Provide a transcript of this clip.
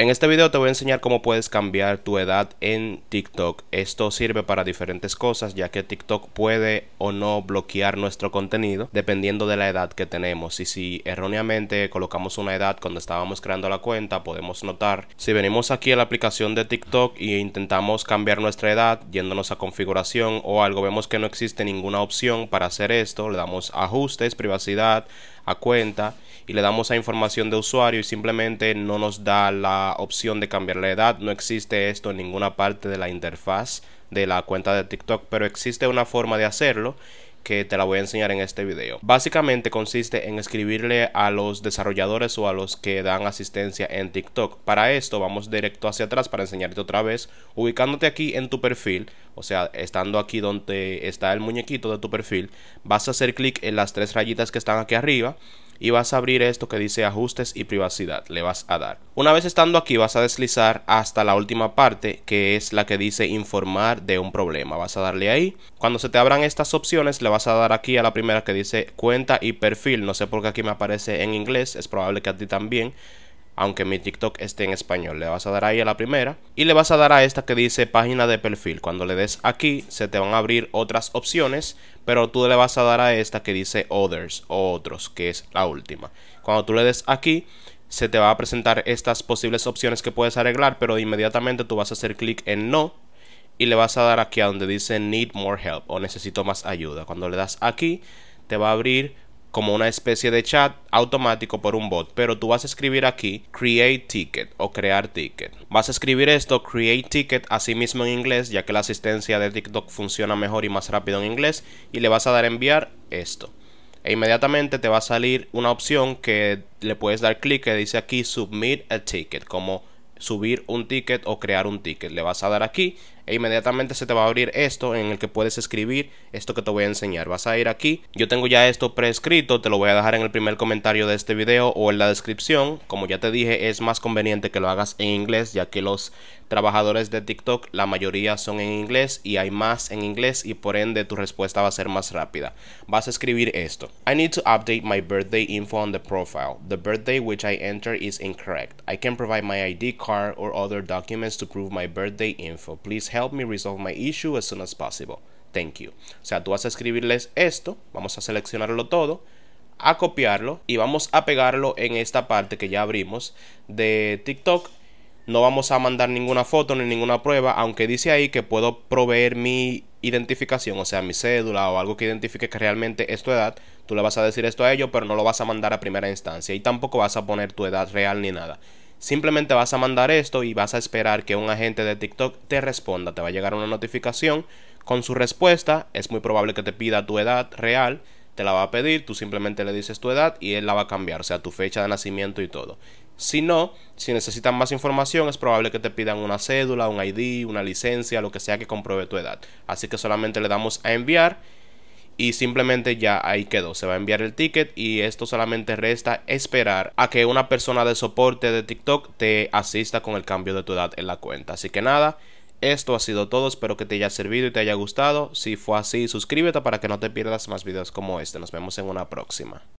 En este video te voy a enseñar cómo puedes cambiar tu edad en TikTok. Esto sirve para diferentes cosas ya que TikTok puede o no bloquear nuestro contenido dependiendo de la edad que tenemos. Y si erróneamente colocamos una edad cuando estábamos creando la cuenta podemos notar. Si venimos aquí a la aplicación de TikTok e intentamos cambiar nuestra edad yéndonos a configuración o algo vemos que no existe ninguna opción para hacer esto. Le damos ajustes, privacidad, a cuenta y le damos a información de usuario y simplemente no nos da la opción de cambiar la edad. No existe esto en ninguna parte de la interfaz de la cuenta de TikTok, pero existe una forma de hacerlo que te la voy a enseñar en este video. Básicamente consiste en escribirle a los desarrolladores o a los que dan asistencia en TikTok. Para esto vamos directo hacia atrás para enseñarte otra vez, ubicándote aquí en tu perfil, o sea, estando aquí donde está el muñequito de tu perfil, vas a hacer clic en las tres rayitas que están aquí arriba y vas a abrir esto que dice ajustes y privacidad, le vas a dar. Una vez estando aquí vas a deslizar hasta la última parte que es la que dice informar de un problema, vas a darle ahí. Cuando se te abran estas opciones le vas a dar aquí a la primera que dice cuenta y perfil, no sé por qué aquí me aparece en inglés, es probable que a ti también aunque mi TikTok esté en español. Le vas a dar ahí a la primera y le vas a dar a esta que dice página de perfil. Cuando le des aquí se te van a abrir otras opciones, pero tú le vas a dar a esta que dice others o otros, que es la última. Cuando tú le des aquí se te va a presentar estas posibles opciones que puedes arreglar, pero inmediatamente tú vas a hacer clic en no y le vas a dar aquí a donde dice need more help o necesito más ayuda. Cuando le das aquí te va a abrir como una especie de chat automático por un bot, pero tú vas a escribir aquí create ticket o crear ticket. Vas a escribir esto create ticket así mismo en inglés, ya que la asistencia de TikTok funciona mejor y más rápido en inglés, y le vas a dar enviar esto. E inmediatamente te va a salir una opción que le puedes dar clic que dice aquí submit a ticket, como subir un ticket o crear un ticket. Le vas a dar aquí e inmediatamente se te va a abrir esto en el que puedes escribir esto que te voy a enseñar. Vas a ir aquí, yo tengo ya esto preescrito, te lo voy a dejar en el primer comentario de este video o en la descripción. Como ya te dije, es más conveniente que lo hagas en inglés ya que los trabajadores de TikTok la mayoría son en inglés y hay más en inglés y por ende tu respuesta va a ser más rápida. Vas a escribir esto. I need to update my birthday info on the profile. The birthday which I enter is incorrect. I can provide my ID card or other documents to prove my birthday info. Please help help me resolve my issue as soon as possible. Thank you. O sea, tú vas a escribirles esto, vamos a seleccionarlo todo, a copiarlo y vamos a pegarlo en esta parte que ya abrimos de TikTok. No vamos a mandar ninguna foto ni ninguna prueba, aunque dice ahí que puedo proveer mi identificación, o sea, mi cédula o algo que identifique que realmente es tu edad. Tú le vas a decir esto a ellos, pero no lo vas a mandar a primera instancia y tampoco vas a poner tu edad real ni nada. Simplemente vas a mandar esto y vas a esperar que un agente de TikTok te responda. Te va a llegar una notificación con su respuesta. Es muy probable que te pida tu edad real. Te la va a pedir, tú simplemente le dices tu edad y él la va a cambiar, o sea, tu fecha de nacimiento y todo. Si no, si necesitan más información, es probable que te pidan una cédula, un ID, una licencia, lo que sea que compruebe tu edad. Así que solamente le damos a enviar y simplemente ya ahí quedó. Se va a enviar el ticket y esto solamente resta esperar a que una persona de soporte de TikTok te asista con el cambio de tu edad en la cuenta. Así que nada. Esto ha sido todo, espero que te haya servido y te haya gustado. Si fue así, suscríbete para que no te pierdas más videos como este. Nos vemos en una próxima.